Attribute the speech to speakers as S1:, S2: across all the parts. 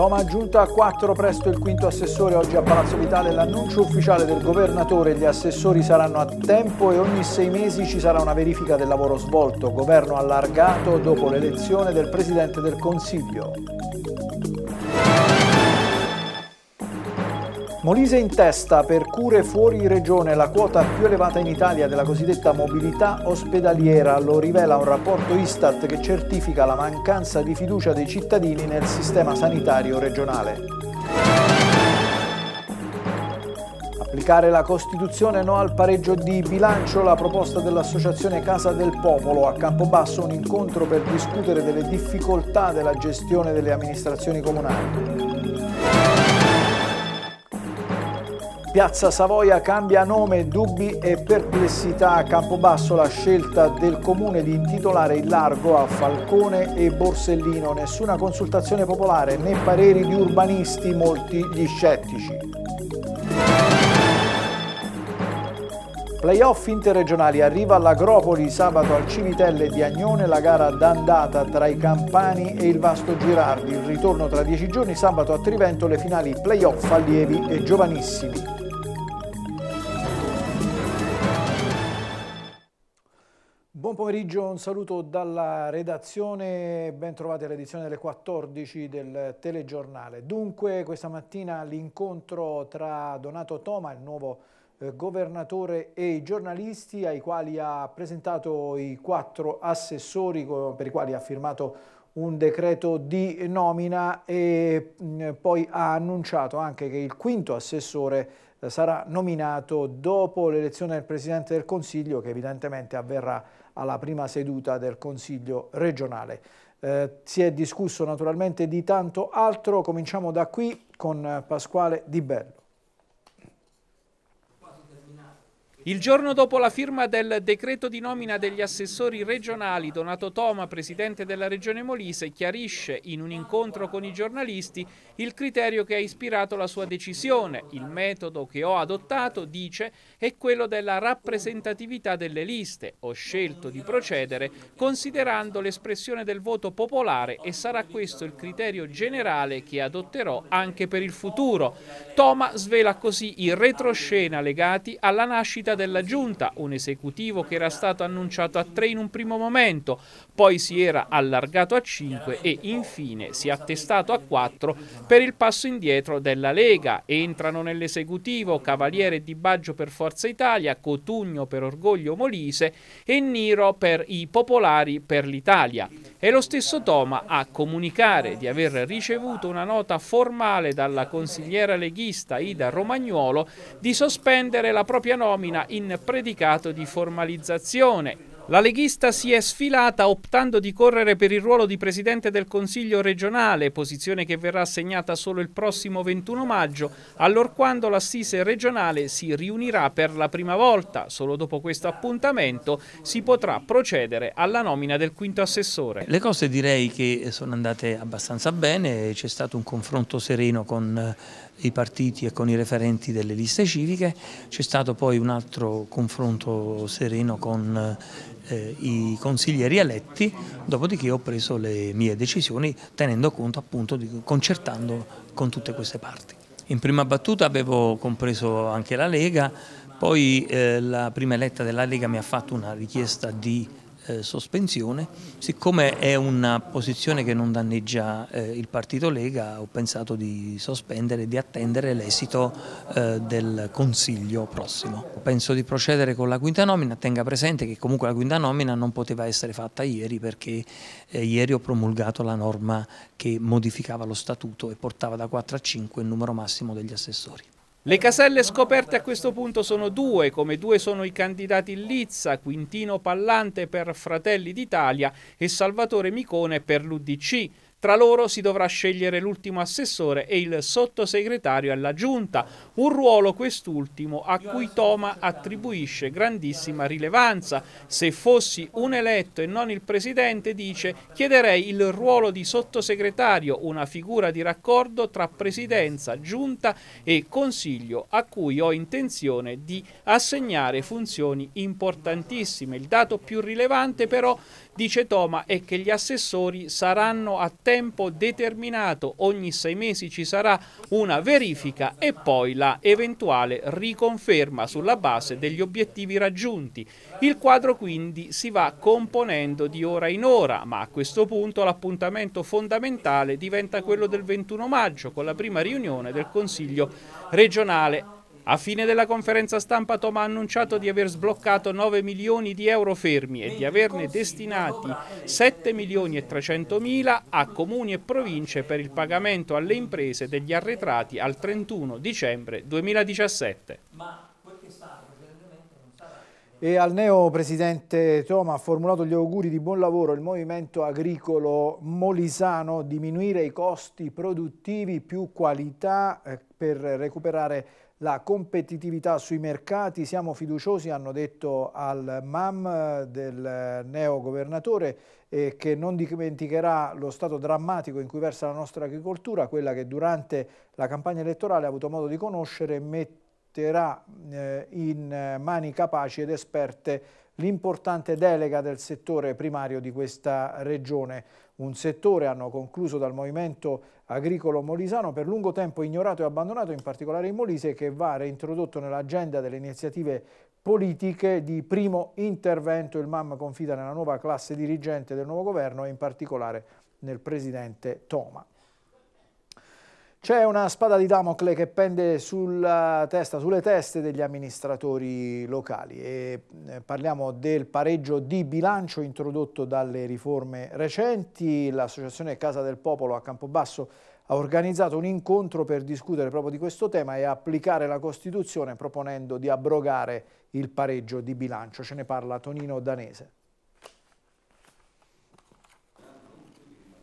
S1: Toma aggiunta a 4 presto il quinto assessore. Oggi a Palazzo Vitale l'annuncio ufficiale del governatore. Gli assessori saranno a tempo e ogni sei mesi ci sarà una verifica del lavoro svolto. Governo allargato dopo l'elezione del Presidente del Consiglio. Molise in testa per cure fuori regione, la quota più elevata in Italia della cosiddetta mobilità ospedaliera, lo rivela un rapporto Istat che certifica la mancanza di fiducia dei cittadini nel sistema sanitario regionale. Applicare la Costituzione no al pareggio di bilancio, la proposta dell'Associazione Casa del Popolo. A Campobasso un incontro per discutere delle difficoltà della gestione delle amministrazioni
S2: comunali.
S1: Piazza Savoia cambia nome, dubbi e perplessità a Campobasso la scelta del comune di intitolare il largo a Falcone e Borsellino, nessuna consultazione popolare né pareri di urbanisti, molti gli scettici. Playoff interregionali arriva all'Agropoli sabato al Civitelle di Agnone la gara d'andata tra i Campani e il Vasto Girardi, il ritorno tra dieci giorni sabato a Trivento le finali playoff allievi e giovanissimi. Buon pomeriggio, un saluto dalla redazione, ben trovati all'edizione delle 14 del telegiornale. Dunque questa mattina l'incontro tra Donato Toma, il nuovo eh, governatore e i giornalisti ai quali ha presentato i quattro assessori per i quali ha firmato un decreto di nomina e mm, poi ha annunciato anche che il quinto assessore eh, sarà nominato dopo l'elezione del Presidente del Consiglio che evidentemente avverrà alla prima seduta del Consiglio regionale. Eh, si è discusso naturalmente di tanto altro, cominciamo da qui con eh, Pasquale Di Bello.
S3: Il giorno dopo la firma del decreto di nomina degli assessori regionali, Donato Toma, presidente della Regione Molise, chiarisce in un incontro con i giornalisti il criterio che ha ispirato la sua decisione. Il metodo che ho adottato, dice, è quello della rappresentatività delle liste. Ho scelto di procedere considerando l'espressione del voto popolare e sarà questo il criterio generale che adotterò anche per il futuro. Toma svela così i retroscena legati alla nascita della giunta, un esecutivo che era stato annunciato a tre in un primo momento, poi si era allargato a cinque e infine si è attestato a quattro per il passo indietro della Lega. Entrano nell'esecutivo Cavaliere Di Baggio per Forza Italia, Cotugno per Orgoglio Molise e Niro per i Popolari per l'Italia. E lo stesso Toma a comunicare di aver ricevuto una nota formale dalla consigliera leghista Ida Romagnuolo di sospendere la propria nomina in predicato di formalizzazione la leghista si è sfilata optando di correre per il ruolo di presidente del Consiglio regionale, posizione che verrà assegnata solo il prossimo 21 maggio, allorquando l'assise regionale si riunirà per la prima volta. Solo dopo questo appuntamento si potrà procedere alla
S4: nomina del quinto assessore. Le cose direi che sono andate abbastanza bene, c'è stato un confronto sereno con eh, i partiti e con i referenti delle liste civiche, c'è stato poi un altro confronto sereno con eh, eh, i consiglieri eletti, dopodiché ho preso le mie decisioni tenendo conto appunto, di, concertando con tutte queste parti. In prima battuta avevo compreso anche la Lega, poi eh, la prima eletta della Lega mi ha fatto una richiesta di eh, sospensione, siccome è una posizione che non danneggia eh, il partito Lega ho pensato di sospendere e di attendere l'esito eh, del Consiglio prossimo. Penso di procedere con la quinta nomina, tenga presente che comunque la quinta nomina non poteva essere fatta ieri perché eh, ieri ho promulgato la norma che modificava lo statuto e portava da 4 a 5 il numero massimo degli assessori.
S3: Le caselle scoperte a questo punto sono due, come due sono i candidati Lizza, Quintino Pallante per Fratelli d'Italia e Salvatore Micone per l'Udc. Tra loro si dovrà scegliere l'ultimo assessore e il sottosegretario alla giunta, un ruolo quest'ultimo a cui Toma attribuisce grandissima rilevanza. Se fossi un eletto e non il presidente, dice, chiederei il ruolo di sottosegretario, una figura di raccordo tra presidenza, giunta e consiglio a cui ho intenzione di assegnare funzioni importantissime. Il dato più rilevante però dice Toma, è che gli assessori saranno a tempo determinato, ogni sei mesi ci sarà una verifica e poi la eventuale riconferma sulla base degli obiettivi raggiunti. Il quadro quindi si va componendo di ora in ora, ma a questo punto l'appuntamento fondamentale diventa quello del 21 maggio con la prima riunione del Consiglio regionale a fine della conferenza stampa Tom ha annunciato di aver sbloccato 9 milioni di euro fermi e di averne destinati 7 milioni e 300 mila a comuni e province per il pagamento alle imprese degli arretrati al 31 dicembre 2017.
S1: E al neo presidente Toma ha formulato gli auguri di buon lavoro il movimento agricolo molisano, diminuire i costi produttivi, più qualità eh, per recuperare la competitività sui mercati, siamo fiduciosi, hanno detto al MAM del neo governatore, eh, che non dimenticherà lo stato drammatico in cui versa la nostra agricoltura, quella che durante la campagna elettorale ha avuto modo di conoscere, metterà eh, in mani capaci ed esperte l'importante delega del settore primario di questa regione. Un settore, hanno concluso dal movimento agricolo molisano, per lungo tempo ignorato e abbandonato, in particolare in Molise, che va reintrodotto nell'agenda delle iniziative politiche di primo intervento. Il MAM confida nella nuova classe dirigente del nuovo governo e in particolare nel presidente Toma. C'è una spada di Damocle che pende sulla testa, sulle teste degli amministratori locali e eh, parliamo del pareggio di bilancio introdotto dalle riforme recenti. L'associazione Casa del Popolo a Campobasso ha organizzato un incontro per discutere proprio di questo tema e applicare la Costituzione proponendo di abrogare il pareggio di bilancio. Ce ne parla Tonino Danese.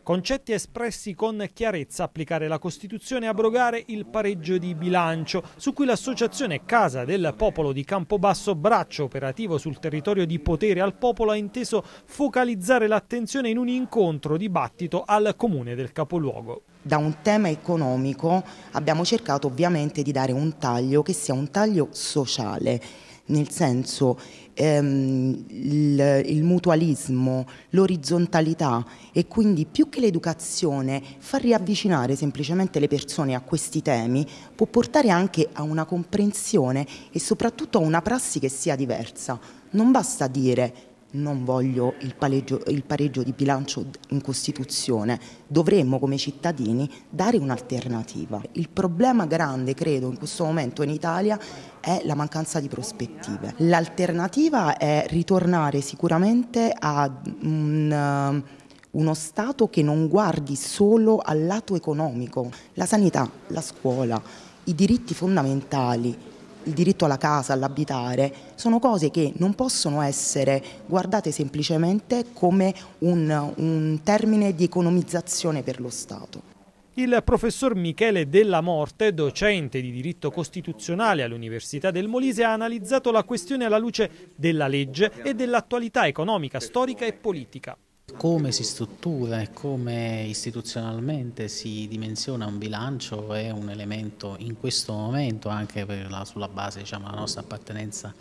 S3: Concetti espressi con chiarezza, applicare la Costituzione e abrogare il pareggio di bilancio, su cui l'associazione Casa del Popolo di Campobasso, braccio operativo sul territorio di potere al popolo, ha inteso focalizzare l'attenzione in un incontro dibattito al comune del capoluogo.
S5: Da un tema economico abbiamo cercato ovviamente di dare un taglio che sia un taglio sociale nel senso ehm, il, il, mutualismo, l'orizzontalità e quindi più che l'educazione far riavvicinare semplicemente le persone a questi temi può portare anche a una comprensione e soprattutto a una prassi che sia diversa. Non basta dire non voglio il pareggio, il pareggio di bilancio in Costituzione, dovremmo come cittadini dare un'alternativa. Il problema grande, credo, in questo momento in Italia è la mancanza di prospettive. L'alternativa è ritornare sicuramente a un, uno Stato che non guardi solo al lato economico, la sanità, la scuola, i diritti fondamentali, il diritto alla casa, all'abitare, sono cose che non possono essere guardate semplicemente come un, un termine di economizzazione per lo Stato.
S3: Il professor Michele Della Morte, docente di diritto costituzionale all'Università del Molise, ha analizzato la questione alla luce della legge e dell'attualità economica, storica e politica.
S6: Come si struttura e come istituzionalmente si dimensiona un bilancio è un elemento in questo momento, anche la, sulla base diciamo, della nostra appartenenza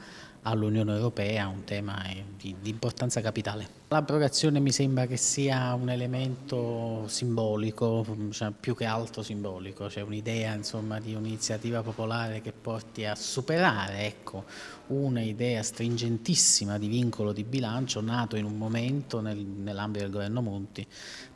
S6: all'Unione Europea, un tema eh, di, di importanza capitale. L'abrogazione mi sembra che sia un elemento simbolico, cioè più che altro simbolico, cioè un'idea di un'iniziativa popolare che porti a superare ecco, un'idea stringentissima di vincolo di bilancio nato in un momento nel, nell'ambito del governo Monti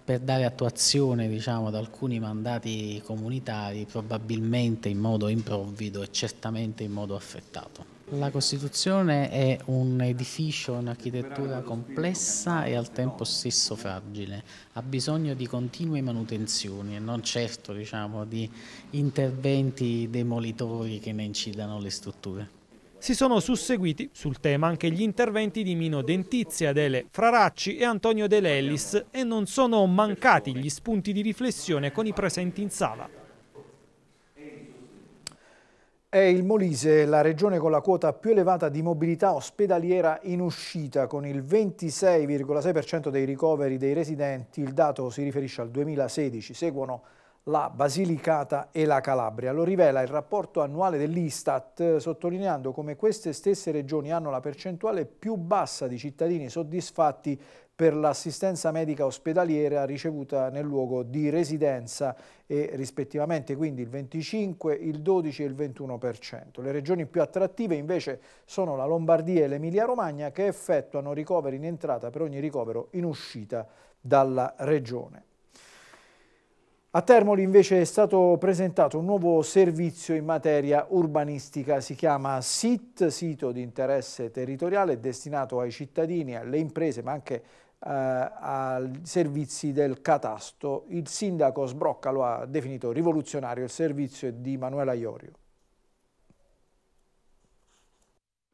S6: per dare attuazione diciamo, ad alcuni mandati comunitari probabilmente in modo improvvido e certamente in modo affrettato. La Costituzione è un edificio, un'architettura complessa e al tempo stesso fragile, ha bisogno di continue manutenzioni e non certo diciamo, di interventi demolitori che ne incidano le strutture
S3: si sono susseguiti sul tema anche gli interventi di Mino Dentizia, Adele Fraracci e Antonio De Lellis e non sono mancati gli spunti di riflessione con i presenti in sala.
S1: È il Molise la regione con la quota più elevata di mobilità ospedaliera in uscita, con il 26,6% dei ricoveri dei residenti, il dato si riferisce al 2016, seguono la Basilicata e la Calabria. Lo rivela il rapporto annuale dell'Istat, eh, sottolineando come queste stesse regioni hanno la percentuale più bassa di cittadini soddisfatti per l'assistenza medica ospedaliera ricevuta nel luogo di residenza e rispettivamente quindi il 25, il 12 e il 21%. Le regioni più attrattive invece sono la Lombardia e l'Emilia Romagna che effettuano ricoveri in entrata per ogni ricovero in uscita dalla regione. A Termoli invece è stato presentato un nuovo servizio in materia urbanistica, si chiama SIT, sito di interesse territoriale, destinato ai cittadini, alle imprese ma anche eh, ai servizi del catasto. Il sindaco Sbrocca lo ha definito rivoluzionario, il servizio è di Manuela Iorio.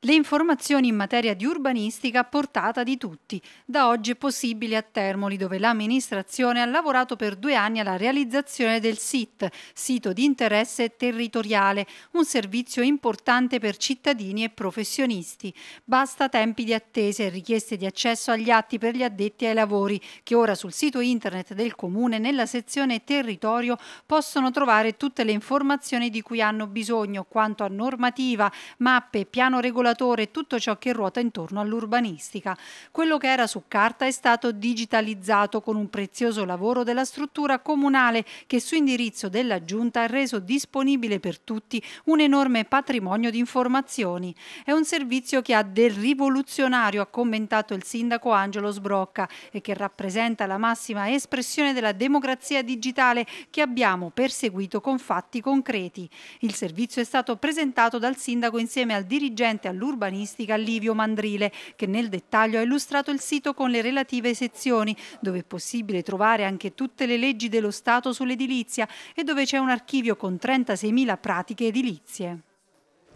S7: Le informazioni in materia di urbanistica a portata di tutti. Da oggi è possibile a Termoli, dove l'amministrazione ha lavorato per due anni alla realizzazione del SIT, sito di interesse territoriale, un servizio importante per cittadini e professionisti. Basta tempi di attesa e richieste di accesso agli atti per gli addetti ai lavori, che ora sul sito internet del Comune, nella sezione Territorio, possono trovare tutte le informazioni di cui hanno bisogno quanto a normativa, mappe, piano regolare regolatore e tutto ciò che ruota intorno all'urbanistica. Quello che era su carta è stato digitalizzato con un prezioso lavoro della struttura comunale che su indirizzo della Giunta ha reso disponibile per tutti un enorme patrimonio di informazioni. È un servizio che ha del rivoluzionario, ha commentato il sindaco Angelo Sbrocca, e che rappresenta la massima espressione della democrazia digitale che abbiamo perseguito con fatti concreti. Il servizio è stato presentato dal sindaco insieme al dirigente al all'urbanistica Livio Mandrile, che nel dettaglio ha illustrato il sito con le relative sezioni, dove è possibile trovare anche tutte le leggi dello Stato sull'edilizia e dove c'è un archivio con 36.000 pratiche edilizie.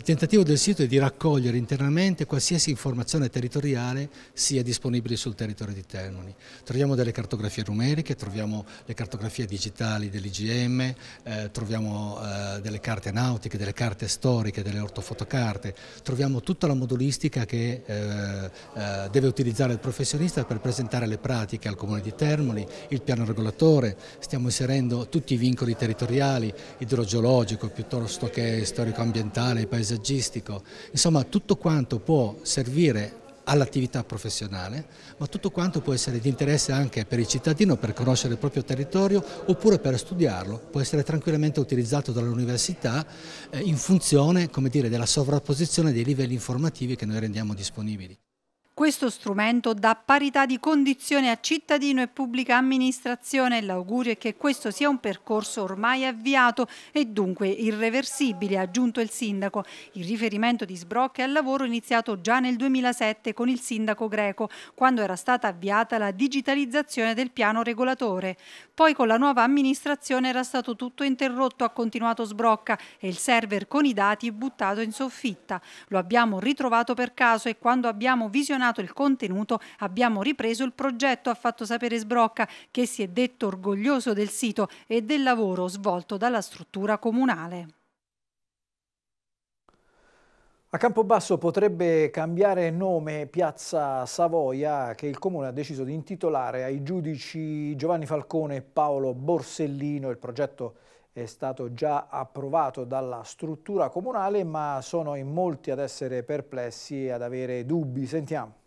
S8: Il tentativo del sito è di raccogliere internamente qualsiasi informazione territoriale sia disponibile sul territorio di Termini. Troviamo delle cartografie numeriche, troviamo le cartografie digitali dell'IGM, eh, troviamo eh, delle carte nautiche, delle carte storiche, delle ortofotocarte, troviamo tutta la modulistica che eh, eh deve utilizzare il professionista per presentare le pratiche al Comune di Termoli, il piano regolatore, stiamo inserendo tutti i vincoli territoriali, idrogeologico piuttosto che storico-ambientale, paesaggistico paesaggistico, insomma tutto quanto può servire all'attività professionale, ma tutto quanto può essere di interesse anche per il cittadino per conoscere il proprio territorio oppure per studiarlo, può essere tranquillamente utilizzato dall'università eh, in funzione dire, della sovrapposizione dei livelli informativi che noi rendiamo disponibili
S7: questo strumento dà parità di condizione a cittadino e pubblica amministrazione. L'augurio è che questo sia un percorso ormai avviato e dunque irreversibile, ha aggiunto il sindaco. Il riferimento di Sbrocca al lavoro iniziato già nel 2007 con il sindaco greco, quando era stata avviata la digitalizzazione del piano regolatore. Poi con la nuova amministrazione era stato tutto interrotto, ha continuato Sbrocca, e il server con i dati buttato in soffitta. Lo abbiamo ritrovato per caso e quando abbiamo visionato aggiornato il contenuto, abbiamo ripreso il progetto, ha fatto sapere Sbrocca, che si è detto orgoglioso del sito e del lavoro svolto dalla struttura comunale.
S1: A Campobasso potrebbe cambiare nome Piazza Savoia che il Comune ha deciso di intitolare ai giudici Giovanni Falcone e Paolo Borsellino. Il progetto è stato già approvato dalla struttura comunale ma sono in molti ad essere perplessi e ad avere dubbi. Sentiamo.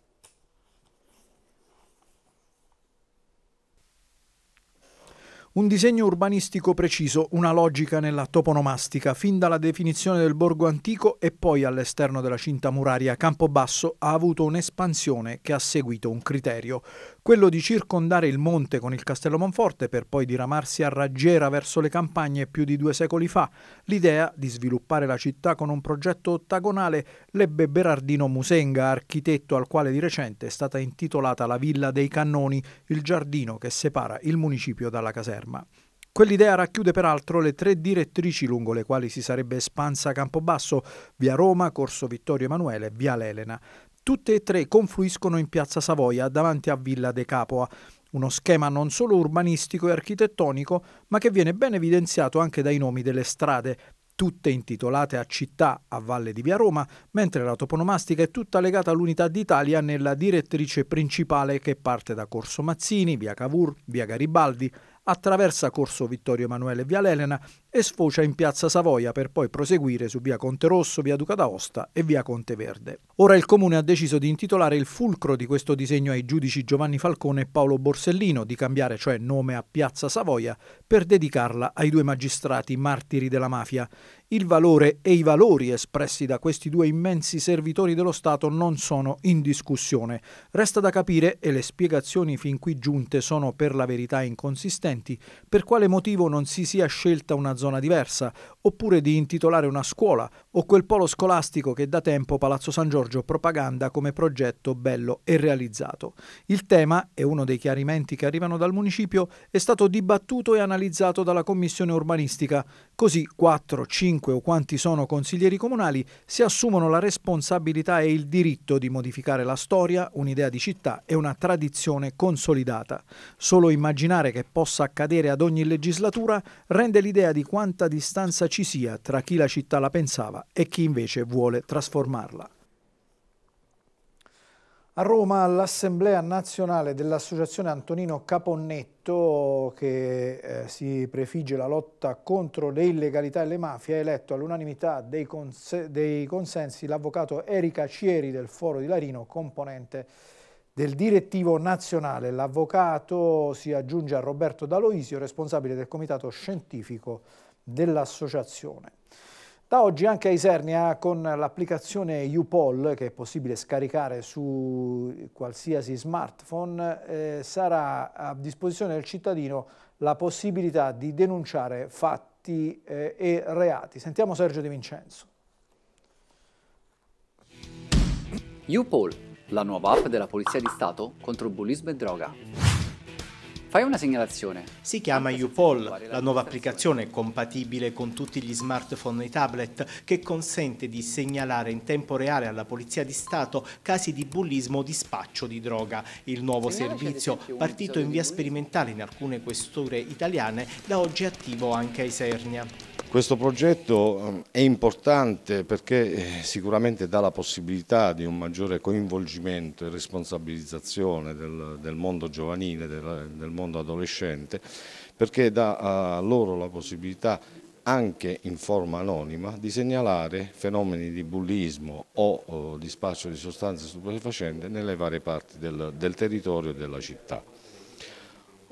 S1: Un disegno urbanistico preciso, una logica nella toponomastica, fin dalla definizione del borgo antico e poi all'esterno della cinta muraria Campobasso ha avuto un'espansione che ha seguito un criterio, quello di circondare il monte con il castello Monforte per poi diramarsi a raggiera verso le campagne più di due secoli fa. L'idea di sviluppare la città con un progetto ottagonale lebbe Berardino Musenga, architetto al quale di recente è stata intitolata la Villa dei Cannoni, il giardino che separa il municipio dalla caserma. Parma. Quell'idea racchiude peraltro le tre direttrici lungo le quali si sarebbe espansa Campobasso, via Roma, Corso Vittorio Emanuele via L'Elena. Tutte e tre confluiscono in piazza Savoia davanti a Villa De Capua. uno schema non solo urbanistico e architettonico, ma che viene ben evidenziato anche dai nomi delle strade, tutte intitolate a città a valle di Via Roma, mentre la toponomastica è tutta legata all'unità d'Italia nella direttrice principale che parte da Corso Mazzini, via Cavour, via Garibaldi, attraversa Corso Vittorio Emanuele e Via Lelena e sfocia in Piazza Savoia per poi proseguire su Via Conte Rosso, Via Duca d'Aosta e Via Conte Verde. Ora il comune ha deciso di intitolare il fulcro di questo disegno ai giudici Giovanni Falcone e Paolo Borsellino, di cambiare cioè nome a Piazza Savoia per dedicarla ai due magistrati martiri della mafia. Il valore e i valori espressi da questi due immensi servitori dello Stato non sono in discussione. Resta da capire, e le spiegazioni fin qui giunte sono per la verità inconsistenti, per quale motivo non si sia scelta una zona diversa, oppure di intitolare una scuola o quel polo scolastico che da tempo Palazzo San Giorgio propaganda come progetto bello e realizzato. Il tema, e uno dei chiarimenti che arrivano dal municipio, è stato dibattuto e analizzato dalla Commissione urbanistica Così 4, 5 o quanti sono consiglieri comunali si assumono la responsabilità e il diritto di modificare la storia, un'idea di città e una tradizione consolidata. Solo immaginare che possa accadere ad ogni legislatura rende l'idea di quanta distanza ci sia tra chi la città la pensava e chi invece vuole trasformarla. A Roma all'Assemblea nazionale dell'Associazione Antonino Caponnetto, che eh, si prefigge la lotta contro le illegalità e le mafie, ha eletto all'unanimità dei, conse dei, consensi l'avvocato Erika Cieri del Foro di Larino, componente del direttivo nazionale. L'avvocato si aggiunge a Roberto D'Aloisio, responsabile del comitato scientifico dell'associazione. Da oggi anche a Isernia con l'applicazione UPOL che è possibile scaricare su qualsiasi smartphone eh, sarà a disposizione del cittadino la possibilità di denunciare fatti eh, e reati. Sentiamo Sergio De Vincenzo.
S4: UPOL, la nuova app della Polizia di Stato contro bullismo e droga.
S8: Fai una segnalazione. Si chiama UPOL, la nuova applicazione compatibile con tutti gli smartphone e tablet che consente di segnalare in tempo reale alla Polizia di Stato casi di bullismo o di spaccio di droga. Il nuovo servizio, partito in via sperimentale in alcune questure italiane, da oggi è attivo anche a Isernia.
S9: Questo progetto ehm, è importante perché eh, sicuramente dà la possibilità di un maggiore coinvolgimento e responsabilizzazione del, del mondo giovanile, del, del, mondo adolescente, perché dà a loro la possibilità anche in forma anonima di segnalare fenomeni di bullismo o, o di spaccio di sostanze stupefacenti nelle varie parti del, del territorio e della città.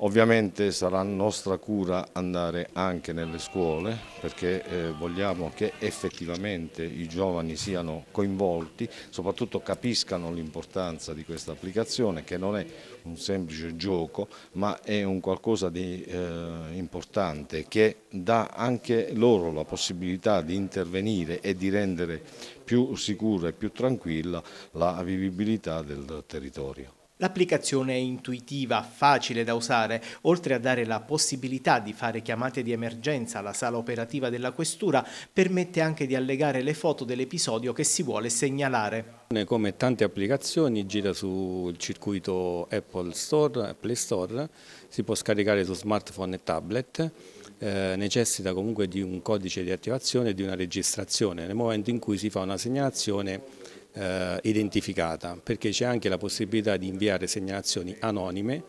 S9: Ovviamente sarà nostra cura andare anche nelle scuole perché eh, vogliamo che effettivamente i giovani siano coinvolti, soprattutto capiscano l'importanza di questa applicazione che non è un semplice gioco ma è un qualcosa di eh, importante che dà anche loro la possibilità di intervenire e di rendere più sicura e più tranquilla la vivibilità del territorio. L'applicazione è intuitiva,
S8: facile da usare, oltre a dare la possibilità di fare chiamate di emergenza alla sala operativa della questura, permette anche di allegare le foto dell'episodio che si vuole segnalare. Come tante applicazioni gira sul circuito Apple Store Play
S3: Store, si può scaricare su smartphone e tablet, eh, necessita comunque di un codice di attivazione e di una registrazione. Nel momento in cui si fa una segnalazione eh, identificata, perché c'è anche la possibilità di inviare segnalazioni anonime,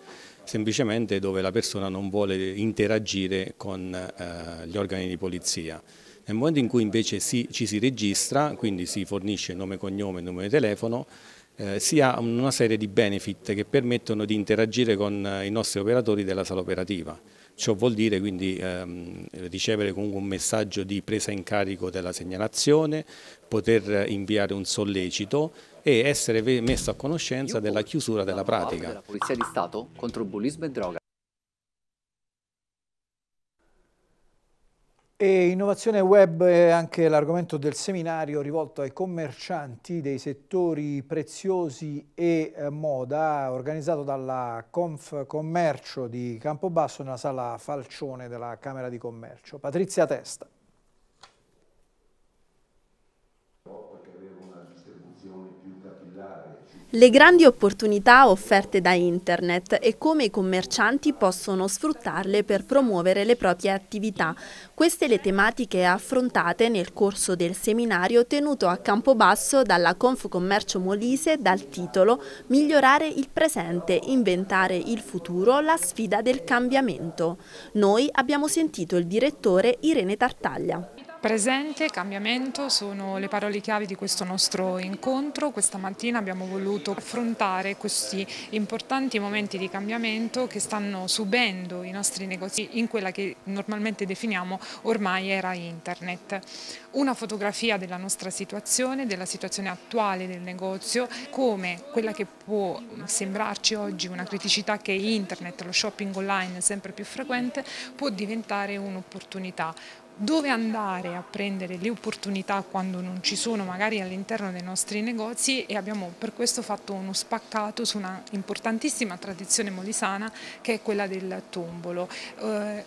S3: semplicemente dove la persona non vuole interagire con eh, gli organi di polizia. Nel momento in cui invece si, ci si registra, quindi si fornisce nome, cognome, numero di telefono, eh, si ha una serie di benefit che permettono di interagire con eh, i nostri operatori della sala operativa. Ciò vuol dire quindi ehm, ricevere comunque un messaggio di presa in carico della segnalazione, poter inviare un sollecito e essere messo a conoscenza della chiusura della pratica. della
S4: Polizia di Stato contro bullismo e droga.
S1: E innovazione web è anche l'argomento del seminario rivolto ai commercianti dei settori preziosi e eh, moda organizzato dalla Conf Commercio di Campobasso nella sala Falcione della Camera di Commercio. Patrizia Testa.
S10: Le grandi opportunità offerte da Internet e come i commercianti possono sfruttarle per promuovere le proprie attività. Queste le tematiche affrontate nel corso del seminario tenuto a Campobasso dalla Confcommercio Molise dal titolo Migliorare il presente, inventare il futuro, la sfida del cambiamento. Noi abbiamo sentito il direttore Irene
S11: Tartaglia. Presente, cambiamento sono le parole chiave di questo nostro incontro. Questa mattina abbiamo voluto affrontare questi importanti momenti di cambiamento che stanno subendo i nostri negozi in quella che normalmente definiamo ormai era internet. Una fotografia della nostra situazione, della situazione attuale del negozio, come quella che può sembrarci oggi una criticità che internet, lo shopping online sempre più frequente, può diventare un'opportunità dove andare a prendere le opportunità quando non ci sono magari all'interno dei nostri negozi e abbiamo per questo fatto uno spaccato su una importantissima tradizione molisana che è quella del tombolo. Eh,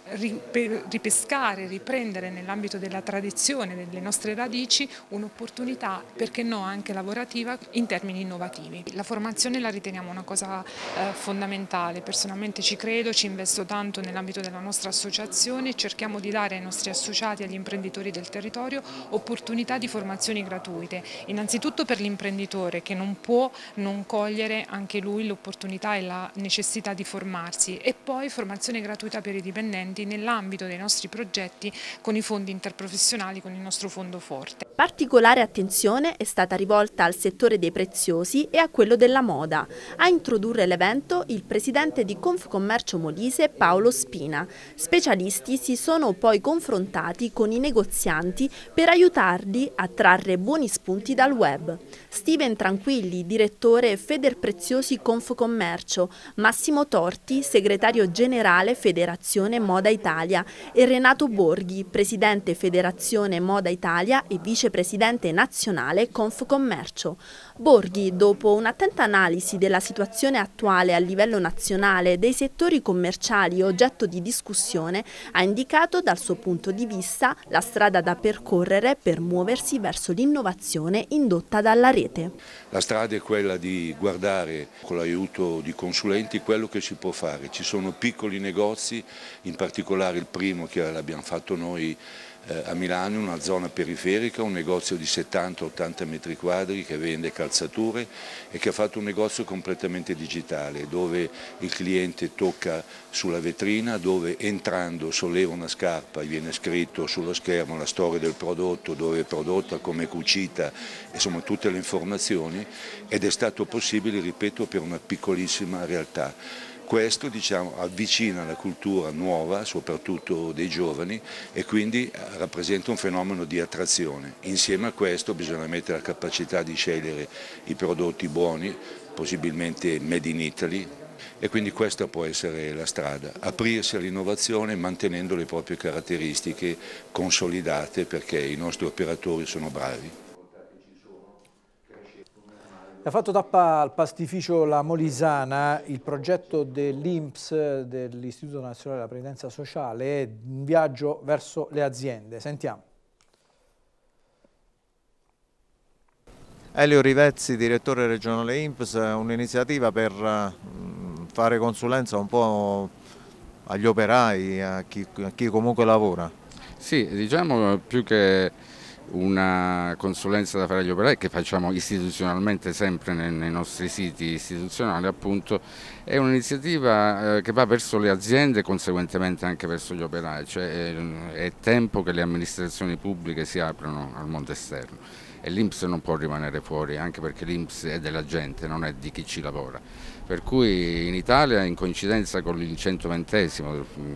S11: ripescare, riprendere nell'ambito della tradizione, delle nostre radici, un'opportunità, perché no, anche lavorativa in termini innovativi. La formazione la riteniamo una cosa eh, fondamentale, personalmente ci credo, ci investo tanto nell'ambito della nostra associazione, cerchiamo di dare ai nostri associati associati agli imprenditori del territorio opportunità di formazioni gratuite, innanzitutto per l'imprenditore che non può non cogliere anche lui l'opportunità e la necessità di formarsi e poi formazione gratuita per i dipendenti nell'ambito dei nostri progetti con i fondi interprofessionali, con il nostro fondo forte.
S10: Particolare attenzione è stata rivolta al settore dei preziosi e a quello della moda. A introdurre l'evento il presidente di Confcommercio Molise Paolo Spina. Specialisti si sono poi confrontati contatti con i negozianti per aiutarli a trarre buoni spunti dal web. Steven Tranquilli, direttore Federpreziosi Confcommercio, Massimo Torti, segretario generale Federazione Moda Italia e Renato Borghi, presidente Federazione Moda Italia e vicepresidente nazionale Confcommercio. Borghi, dopo un'attenta analisi della situazione attuale a livello nazionale dei settori commerciali oggetto di discussione, ha indicato dal suo punto di vista fissa la strada da percorrere per muoversi verso l'innovazione indotta dalla rete.
S12: La strada è quella di guardare con l'aiuto di consulenti quello che si può fare. Ci sono piccoli negozi, in particolare il primo che l'abbiamo fatto noi eh, a Milano una zona periferica, un negozio di 70-80 metri quadri che vende calzature e che ha fatto un negozio completamente digitale dove il cliente tocca sulla vetrina, dove entrando solleva una scarpa e viene scritto sullo schermo la storia del prodotto, dove è prodotta, come è cucita, insomma tutte le informazioni ed è stato possibile, ripeto, per una piccolissima realtà. Questo diciamo, avvicina la cultura nuova, soprattutto dei giovani, e quindi eh, rappresenta un fenomeno di attrazione. Insieme a questo bisogna mettere la capacità di scegliere i prodotti buoni, possibilmente made in Italy, e quindi questa può essere la strada, aprirsi all'innovazione mantenendo le proprie caratteristiche consolidate perché i nostri operatori sono bravi.
S1: Ha fatto tappa al pastificio La Molisana il progetto dell'INPS, dell'Istituto Nazionale della Previdenza Sociale, è un viaggio verso le aziende. Sentiamo. Elio Rivezzi, direttore regionale INPS, un'iniziativa per eh, fare consulenza un po' agli operai, a chi, a chi comunque lavora.
S13: Sì, diciamo più che una consulenza da fare agli operai che facciamo istituzionalmente sempre nei, nostri siti istituzionali appunto è un'iniziativa eh, che va verso le aziende e conseguentemente anche verso gli operai cioè è, eh, è tempo che le amministrazioni pubbliche si aprano al mondo esterno e l'Inps non può rimanere fuori anche perché l'Inps è della gente non è di chi ci lavora per cui in Italia in coincidenza con il 120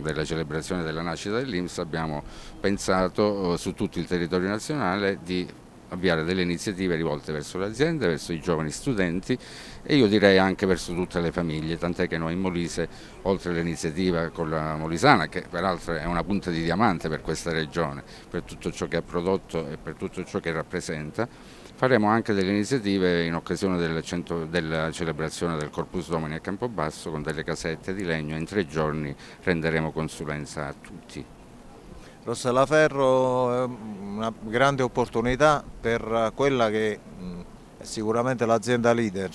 S13: della celebrazione della nascita dell'Inps abbiamo pensato eh, su tutto il territorio nazionale di avviare delle iniziative rivolte verso le aziende, verso i giovani studenti e io direi anche verso tutte le famiglie, tant'è che noi in Molise, oltre all'iniziativa con la Molisana, che peraltro è una punta di diamante per questa regione, per tutto ciò che ha prodotto e per tutto ciò che rappresenta, faremo anche delle iniziative in occasione del centro, della celebrazione del Corpus Domini a Campobasso con delle casette di legno, in tre giorni renderemo consulenza a tutti.
S12: Rossellaferro
S1: è ehm, una grande opportunità per quella che mm, è sicuramente
S9: l'azienda leader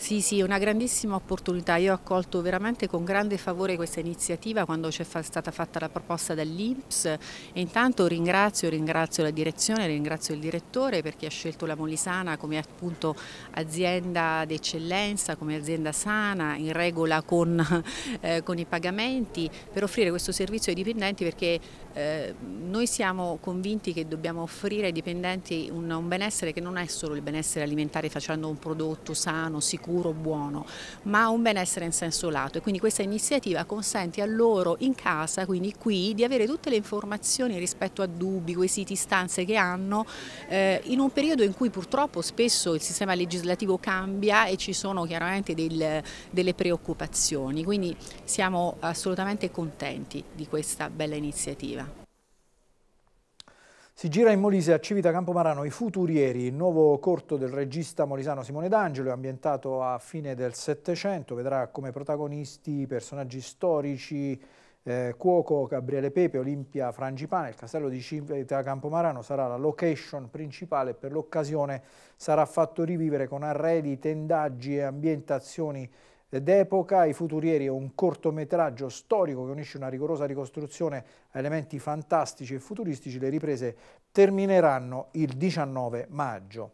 S2: sì, sì, una grandissima opportunità. Io ho accolto veramente con grande favore questa iniziativa quando c'è stata fatta la proposta dall'INPS e intanto ringrazio, ringrazio la direzione, ringrazio il direttore perché ha scelto la Molisana come appunto azienda d'eccellenza, come azienda sana, in regola con, eh, con, i pagamenti per offrire questo servizio ai dipendenti perché eh, noi siamo convinti che dobbiamo offrire ai dipendenti un, un, benessere che non è solo il benessere alimentare facendo un prodotto sano, sicuro, buono, ma un benessere in senso lato e quindi questa iniziativa consente a loro in casa, quindi qui, di avere tutte le informazioni rispetto a dubbi, quesiti, istanze che hanno eh, in un periodo in cui purtroppo spesso il sistema legislativo cambia e ci sono chiaramente del, delle preoccupazioni, quindi siamo assolutamente contenti di questa bella iniziativa.
S1: Si gira in Molise a Civita Campomarano I Futurieri, il nuovo corto del regista molisano Simone D'Angelo, ambientato a fine del Settecento, vedrà come protagonisti personaggi storici eh, Cuoco, Gabriele Pepe, Olimpia Frangipane. Il castello di Civita Campomarano sarà la location principale per l'occasione sarà fatto rivivere con arredi, tendaggi e ambientazioni d'epoca, I Futurieri è un cortometraggio storico che unisce una rigorosa ricostruzione a elementi fantastici e futuristici. Le riprese termineranno il 19 maggio.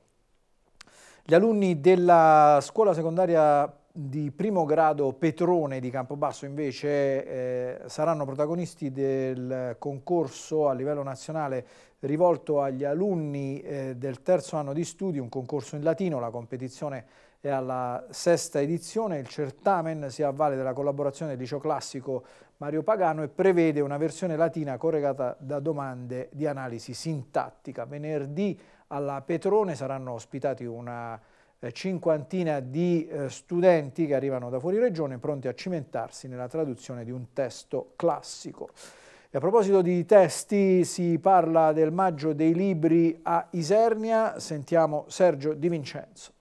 S1: Gli alunni della scuola secondaria di primo grado Petrone di Campobasso invece eh, saranno protagonisti del concorso a livello nazionale rivolto agli alunni eh, del terzo anno di studio, un concorso in latino, la competizione è alla sesta edizione, il certamen si avvale della collaborazione del liceo classico Mario Pagano e prevede una versione latina corregata da domande di analisi sintattica. Venerdì alla Petrone saranno ospitati una eh, cinquantina di eh, studenti che arrivano da fuori regione pronti a cimentarsi nella traduzione di un testo classico. E a proposito di testi, si parla del maggio dei libri a Isernia, sentiamo Sergio Di Vincenzo.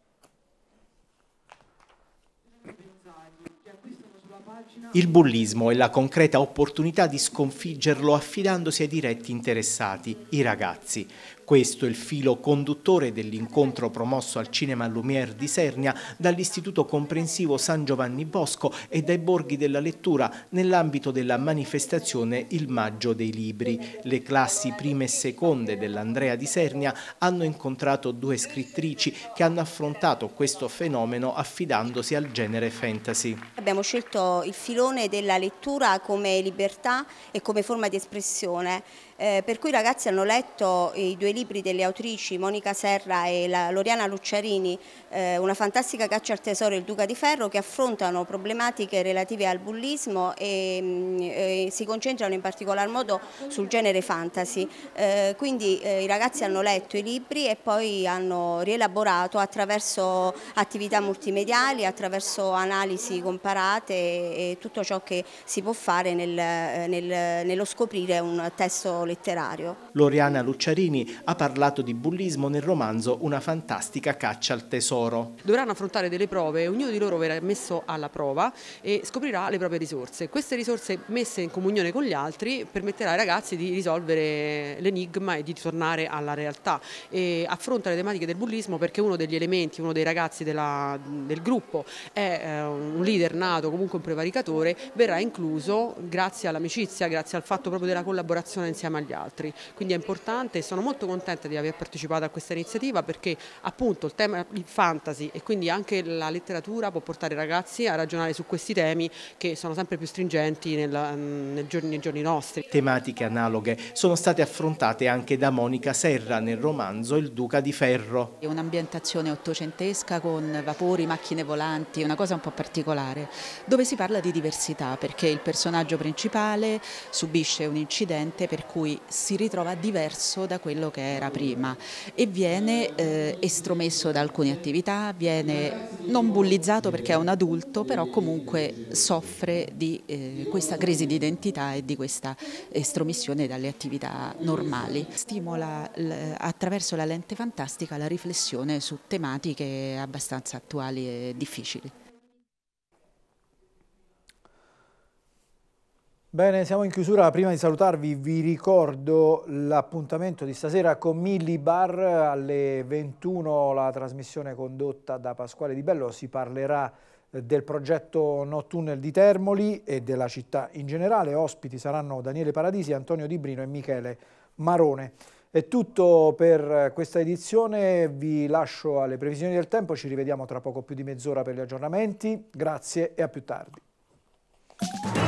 S8: il bullismo e la concreta opportunità di sconfiggerlo affidandosi ai diretti interessati, i ragazzi. Questo è il filo conduttore dell'incontro promosso al Cinema Lumière di Sernia dall'Istituto Comprensivo San Giovanni Bosco e dai borghi della lettura nell'ambito della manifestazione Il Maggio dei Libri. Le classi prime e seconde dell'Andrea di Sernia hanno incontrato due scrittrici che hanno affrontato questo fenomeno affidandosi al genere fantasy.
S13: Abbiamo scelto il filone della lettura come libertà e come forma di espressione, eh, per cui i ragazzi hanno letto i due libri delle autrici Monica Serra e Loriana Lucciarini, eh, una fantastica caccia al tesoro e il Duca di Ferro che affrontano problematiche relative al bullismo e, mh, mm, e si concentrano in particolar modo sul genere fantasy. Eh, quindi eh, i ragazzi hanno letto i libri e poi hanno rielaborato attraverso attività multimediali, attraverso analisi comparate e, e tutto ciò che si può fare nel, eh, nel, nello scoprire un testo letterario.
S8: Loriana Lucciarini ha parlato di bullismo nel romanzo Una fantastica caccia al tesoro.
S10: Dovranno affrontare delle prove, ognuno di loro verrà messo alla prova e scoprirà le proprie risorse. Queste risorse messe in comunione con gli altri permetterà ai ragazzi di risolvere l'enigma e di tornare alla realtà e affronta le tematiche del bullismo perché uno degli elementi, uno dei ragazzi della, del gruppo è eh, un leader nato, comunque un prevaricatore, verrà incluso grazie all'amicizia, grazie al fatto proprio della collaborazione insieme agli altri. Quindi è importante e sono molto contento contenta di aver partecipato a questa iniziativa perché appunto il tema il fantasy e quindi anche la letteratura può portare i ragazzi a ragionare su questi temi che sono sempre più stringenti nel, mm, nel giorni, nei giorni nostri.
S8: Tematiche analoghe sono state affrontate anche da Monica Serra nel romanzo Il Duca di Ferro.
S2: È un'ambientazione ottocentesca con vapori, macchine volanti, una cosa un po' particolare, dove si parla di diversità perché il personaggio principale subisce un incidente per cui si ritrova diverso da quello che è era prima e viene eh, estromesso da alcune attività, viene non bullizzato perché è un adulto, però comunque soffre di eh, questa crisi di identità e di questa estromissione dalle attività normali. Stimola attraverso la lente fantastica la riflessione su tematiche abbastanza attuali e difficili.
S1: Bene, siamo in chiusura. Prima di salutarvi vi ricordo l'appuntamento di stasera con Milli Bar alle 21, la trasmissione condotta da Pasquale Di Bello. Si parlerà eh, del progetto No Tunnel di Termoli e della città in generale. Ospiti saranno Daniele Paradisi, Antonio Di Brino e Michele Marone. È tutto per eh, questa edizione, vi lascio alle previsioni del tempo, ci rivediamo tra poco più di mezz'ora per gli aggiornamenti, grazie e a più tardi.